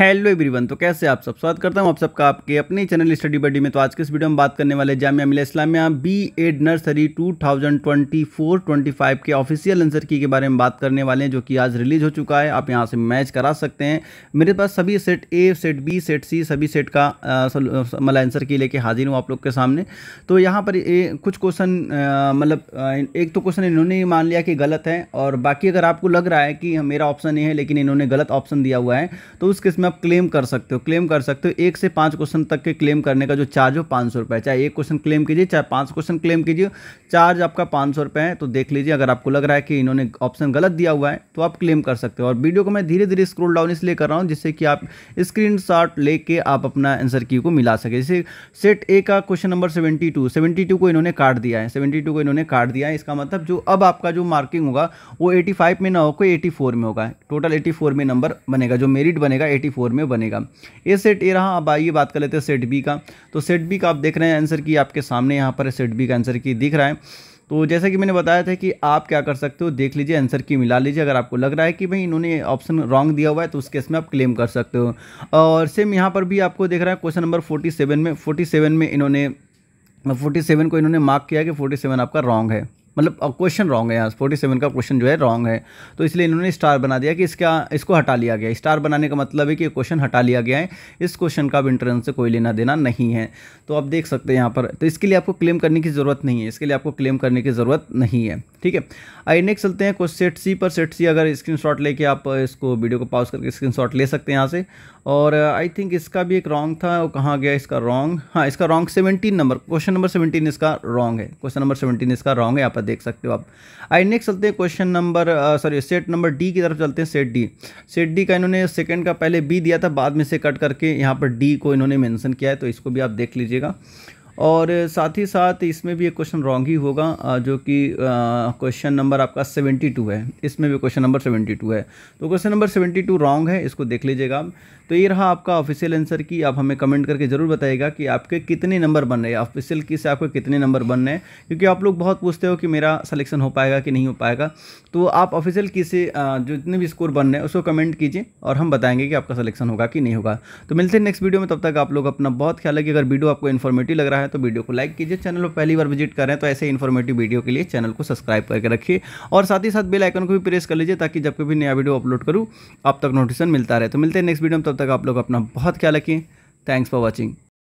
hello everyone तो कैसे आप सब स्वागत करता हूँ आप सबका आपके अपने चैनल स्टडी बडी में तो आज के इस वीडियो में बात करने वाले जामिया मिला इस्लामिया बी एड नर्सरी 2024-25 के ऑफिशियल आंसर की के बारे में बात करने वाले हैं जो कि आज रिलीज हो चुका है आप यहाँ से मैच करा सकते हैं मेरे पास सभी set A set B set C सभी सेट का मतलब आंसर की लेके हाजिर हूँ आप लोग के सामने तो यहाँ पर ए, कुछ क्वेश्चन मतलब एक तो क्वेश्चन इन्होंने मान लिया कि गलत है और बाकी अगर आपको लग रहा है कि मेरा ऑप्शन ये है लेकिन इन्होंने गलत ऑप्शन दिया हुआ है तो उस किस्म उसमें आप क्लेम कर सकते हो क्लेम कर सकते हो एक से पाँच क्वेश्चन तक के क्लेम करने का जो चार्ज हो पाँच सौ रुपये चाहे एक क्वेश्चन क्लेम कीजिए चाहे पाँच क्वेश्चन क्लेम कीजिए चार्ज आपका पाँच सौ रुपये है तो देख लीजिए अगर आपको लग रहा है कि इन्होंने ऑप्शन गलत दिया हुआ है तो आप क्लेम कर सकते हो और वीडियो को मैं धीरे धीरे स्क्रोल डाउन इसलिए कर रहा हूँ जिससे कि आप स्क्रीन शॉट आप अपना आंसर की को मिला सके जैसे सेट ए का question number seventy two seventy two को इन्होंने काट दिया है सेवेंटी टू को इन्होंने काट दिया है इसका मतलब जो अब आपका जो मार्किंग होगा वो एटी फाइव में ना होकर एटी फोर में होगा टोटल एटी फोर में नंबर बनेगा जो मेरिट बनेगा एटी फोर में बनेगा ये सेट ए रहा अब आइए बात कर लेते हैं सेट बी का तो सेट बी का आप देख रहे हैं आंसर की आपके सामने यहाँ पर सेट बी का आंसर की दिख रहा है तो जैसा कि मैंने बताया था कि आप क्या कर सकते हो देख लीजिए आंसर की मिला लीजिए अगर आपको लग रहा है कि भाई इन्होंने ऑप्शन रॉन्ग दिया हुआ है तो उस केस में आप क्लेम कर सकते हो और सेम यहाँ पर भी आपको देख रहा है क्वेश्चन नंबर फोर्टी में फोर्टी में इन्होंने फोर्टी को इन्होंने मार्क किया कि फोर्टी आपका रॉन्ग है मतलब क्वेश्चन रॉन्ग है यहाँ फोर्टी सेवन का क्वेश्चन जो है रॉन्ग है तो इसलिए इन्होंने स्टार बना दिया कि इसका इसको हटा लिया गया स्टार बनाने का मतलब है कि क्वेश्चन हटा लिया गया है इस क्वेश्चन का अब इंटरेंस से कोई लेना देना नहीं है तो आप देख सकते हैं यहाँ पर तो इसके लिए आपको क्लेम करने की ज़रूरत नहीं है इसके लिए आपको क्लेम करने की ज़रूरत नहीं है ठीक है आई नेक्स्ट चलते हैं कुछ सेट सी पर सेट सी अगर स्क्रीन लेके आप इसको वीडियो को पॉज करके स्क्रीन ले सकते हैं यहाँ से और आई थिंक इसका भी एक रॉन्ग था और कहाँ गया इसका रॉन्ग हाँ इसका wrong seventeen number question number seventeen इसका रॉन्ग है क्वेश्चन नंबर सेवेंटीन इसका रॉन्ग है आप देख सकते हो आप आई नेक्स्ट चलते हैं question number sorry set number D की तरफ चलते हैं सेट डी सेट डी का इन्होंने सेकंड का पहले बी दिया था बाद में से कट करके यहाँ पर डी को इन्होंने मैंसन किया है तो इसको भी आप देख लीजिएगा और साथ ही साथ इसमें भी एक क्वेश्चन रॉन्ग ही होगा जो कि क्वेश्चन नंबर आपका सेवेंटी टू है इसमें भी क्वेश्चन नंबर सेवेंटी टू है तो question number seventy two wrong है इसको देख लीजिएगा आप तो ये रहा आपका ऑफिशियल आंसर की आप हमें कमेंट करके ज़रूर बताइएगा कि आपके कितने नंबर बन रहे हैं ऑफिशियल की से आपके कितने नंबर बन रहे हैं क्योंकि आप लोग बहुत पूछते हो कि मेरा सलेक्शन हो पाएगा कि नहीं हो पाएगा तो आप ऑफिशियल की से जो जितने भी स्कोर बन रहे हैं उसको कमेंट कीजिए और हम बताएंगे कि आपका सलेक्शन होगा कि नहीं होगा तो मिलते हैं नेक्स्ट वीडियो में तब तक आप लोग अपना बहुत ख्याल है कि अगर वीडियो आपको इन्फॉर्मेटिव लग रहा है हैं तो वीडियो को लाइक कीजिए चैनल पर पहली बार विजिट करें तो ऐसे इन्फॉर्मेटिव वीडियो के लिए चैनल को सब्सक्राइब करके रखिए और साथ ही साथ बेल आइकन को भी प्रेस कर लीजिए ताकि जब कभी नया वीडियो अपलोड करूँ आप तक नोटिफिकेशन मिलता रहे तो मिलते हैं नेक्स्ट वीडियो में तब तक आप लोग अपना बहुत ख्याल रखें थैंक्स फॉर वॉचिंग